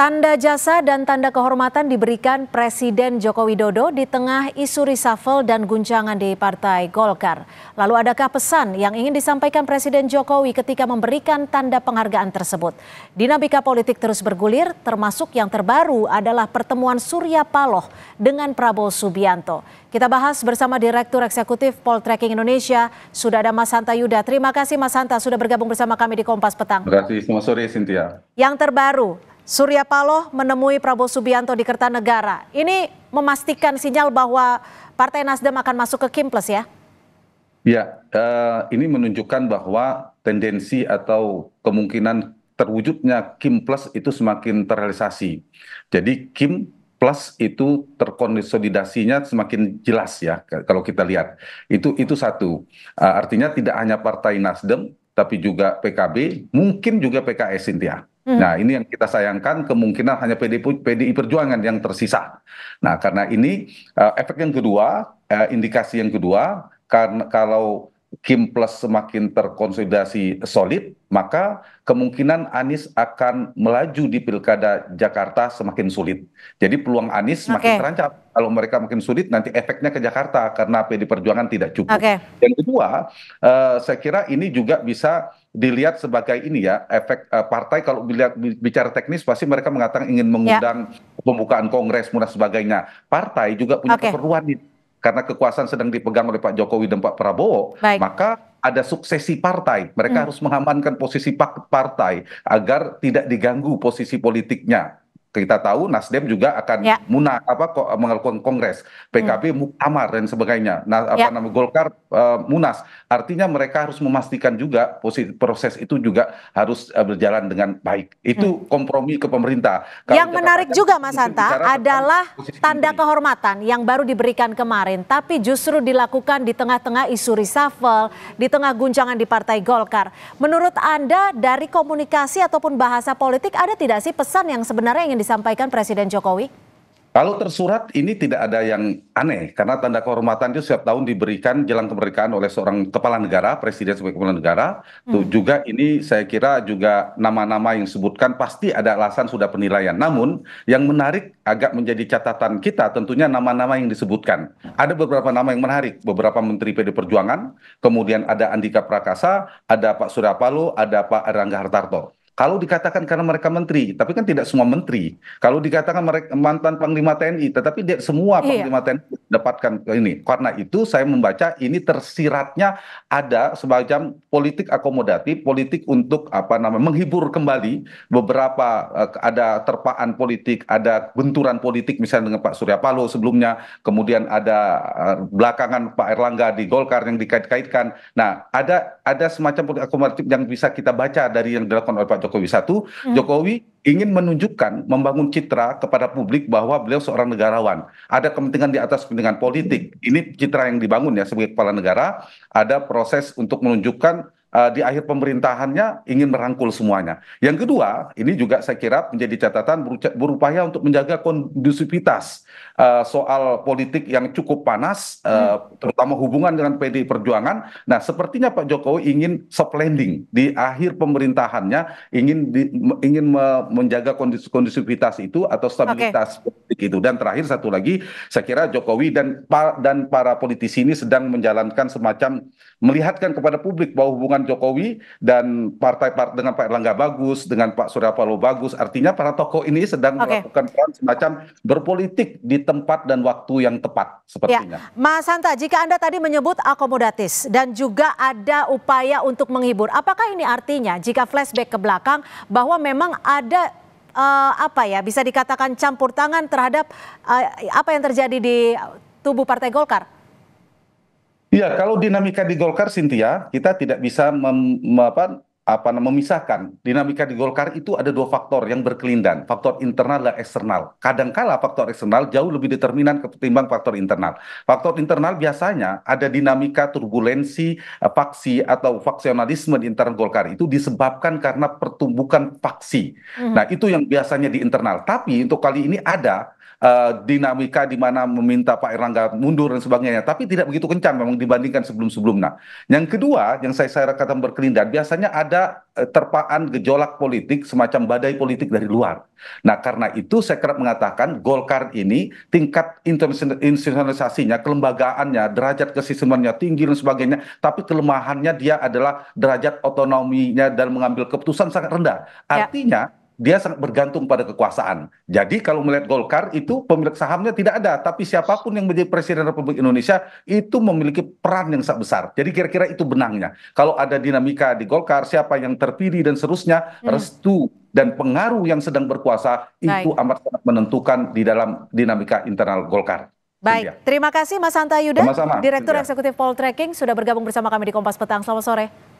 Tanda jasa dan tanda kehormatan diberikan Presiden Joko Widodo di tengah isu reshuffle dan guncangan di Partai Golkar. Lalu adakah pesan yang ingin disampaikan Presiden Jokowi ketika memberikan tanda penghargaan tersebut? Dinamika politik terus bergulir, termasuk yang terbaru adalah pertemuan Surya Paloh dengan Prabowo Subianto. Kita bahas bersama Direktur Eksekutif Poltreking Indonesia, sudah ada Mas Hanta Yuda. Terima kasih Mas Hanta sudah bergabung bersama kami di Kompas Petang. Terima kasih, selamat sore Cynthia. Yang terbaru, Surya Paloh menemui Prabowo Subianto di Kertanegara. Ini memastikan sinyal bahwa Partai Nasdem akan masuk ke Kim Plus ya? Ya, eh, ini menunjukkan bahwa tendensi atau kemungkinan terwujudnya Kim Plus itu semakin terrealisasi. Jadi Kim Plus itu terkonsolidasinya semakin jelas ya kalau kita lihat. Itu itu satu. Eh, artinya tidak hanya Partai Nasdem tapi juga PKB, mungkin juga PKS Cynthia. Hmm. nah ini yang kita sayangkan kemungkinan hanya pdi perjuangan yang tersisa nah karena ini eh, efek yang kedua eh, indikasi yang kedua karena kalau Kim Plus semakin terkonsolidasi solid, maka kemungkinan Anies akan melaju di Pilkada Jakarta semakin sulit. Jadi peluang Anies okay. makin terancam. Kalau mereka makin sulit, nanti efeknya ke Jakarta karena PD Perjuangan tidak cukup. Okay. Yang kedua, uh, saya kira ini juga bisa dilihat sebagai ini ya efek uh, partai kalau dilihat bicara teknis pasti mereka mengatakan ingin mengundang yeah. pembukaan kongres munas sebagainya. Partai juga punya okay. keperluan karena kekuasaan sedang dipegang oleh Pak Jokowi dan Pak Prabowo, Baik. maka ada suksesi partai. Mereka hmm. harus mengamankan posisi partai agar tidak diganggu posisi politiknya kita tahu Nasdem juga akan ya. munah apa melakukan kongres PKB hmm. Muktamar dan sebagainya nah apa ya. nama Golkar uh, Munas artinya mereka harus memastikan juga proses itu juga harus uh, berjalan dengan baik itu hmm. kompromi ke pemerintah Kalau yang menarik juga Mas Santa adalah tanda kehormatan yang baru diberikan kemarin tapi justru dilakukan di tengah-tengah isu reshuffle di tengah guncangan di Partai Golkar menurut Anda dari komunikasi ataupun bahasa politik ada tidak sih pesan yang sebenarnya ingin disampaikan Presiden Jokowi? Kalau tersurat ini tidak ada yang aneh karena tanda kehormatan itu setiap tahun diberikan jelang kemerdekaan oleh seorang kepala negara, presiden sebagai kepala negara. Hmm. juga ini saya kira juga nama-nama yang disebutkan pasti ada alasan sudah penilaian. Namun yang menarik agak menjadi catatan kita tentunya nama-nama yang disebutkan. Ada beberapa nama yang menarik, beberapa menteri PD Perjuangan, kemudian ada Andika Prakasa, ada Pak Surya ada Pak Erlangga Hartarto kalau dikatakan karena mereka menteri, tapi kan tidak semua menteri. Kalau dikatakan mereka mantan panglima TNI, tetapi dia semua iya. panglima TNI dapatkan ini. Karena itu saya membaca ini tersiratnya ada semacam politik akomodatif, politik untuk apa namanya menghibur kembali beberapa eh, ada terpaan politik, ada benturan politik misalnya dengan Pak Surya Paloh sebelumnya, kemudian ada eh, belakangan Pak Erlangga di Golkar yang dikait-kaitkan. Nah, ada ada semacam politik akomodatif yang bisa kita baca dari yang dilakukan oleh Pak Jokowi Jokowi satu hmm. Jokowi ingin menunjukkan membangun citra kepada publik bahwa beliau seorang negarawan ada kepentingan di atas kepentingan politik ini citra yang dibangun ya sebagai kepala negara ada proses untuk menunjukkan Eh, di akhir pemerintahannya ingin merangkul semuanya. Yang kedua, ini juga saya kira menjadi catatan berupaya untuk menjaga kondusivitas uh, soal politik yang cukup panas, uh, terutama hubungan dengan PDI Perjuangan. Nah, sepertinya Pak Jokowi ingin soft landing di akhir pemerintahannya, ingin di, ingin me, menjaga kondus, kondusivitas itu atau stabilitas okay. politik itu. Dan terakhir satu lagi, saya kira Jokowi dan dan para politisi ini sedang menjalankan semacam melihatkan kepada publik bahwa hubungan hubungan Jokowi dan partai-partai dengan Pak Erlangga bagus, dengan Pak Surya Paloh bagus. Artinya para tokoh ini sedang okay. melakukan peran semacam berpolitik di tempat dan waktu yang tepat ya, sepertinya. Ya. Mas Santa, jika Anda tadi menyebut akomodatis dan juga ada upaya untuk menghibur, apakah ini artinya jika flashback ke belakang bahwa memang ada uh, apa ya bisa dikatakan campur tangan terhadap uh, apa yang terjadi di tubuh Partai Golkar? Iya, kalau dinamika di Golkar, Cynthia, kita tidak bisa mem, apa, apa, memisahkan. Dinamika di Golkar itu ada dua faktor yang berkelindan, faktor internal dan eksternal. Kadangkala faktor eksternal jauh lebih determinan ketimbang faktor internal. Faktor internal biasanya ada dinamika turbulensi eh, faksi atau faksionalisme di internal Golkar itu disebabkan karena pertumbukan faksi. Hmm. Nah, itu yang biasanya di internal. Tapi untuk kali ini ada Eh, dinamika di mana meminta Pak Erlangga mundur dan sebagainya, tapi tidak begitu kencang memang dibandingkan sebelum-sebelumnya. Yang kedua, yang saya saya katakan berkelindahan, biasanya ada eh, terpaan gejolak politik semacam badai politik dari luar. Nah, karena itu saya kerap mengatakan Golkar ini tingkat institusionalisasinya, kelembagaannya, derajat kesistemannya tinggi dan sebagainya, tapi kelemahannya dia adalah derajat otonominya dan mengambil keputusan sangat rendah. Ya. Artinya ya dia sangat bergantung pada kekuasaan. Jadi kalau melihat Golkar itu pemilik sahamnya tidak ada, tapi siapapun yang menjadi presiden Republik Indonesia itu memiliki peran yang sangat besar. Jadi kira-kira itu benangnya. Kalau ada dinamika di Golkar, siapa yang terpilih dan seterusnya, hmm. restu dan pengaruh yang sedang berkuasa Baik. itu amat sangat menentukan di dalam dinamika internal Golkar. Baik, terima kasih Mas Santa Yuda, sama Direktur Sintia. Eksekutif Poltreking sudah bergabung bersama kami di Kompas Petang. Selamat sore.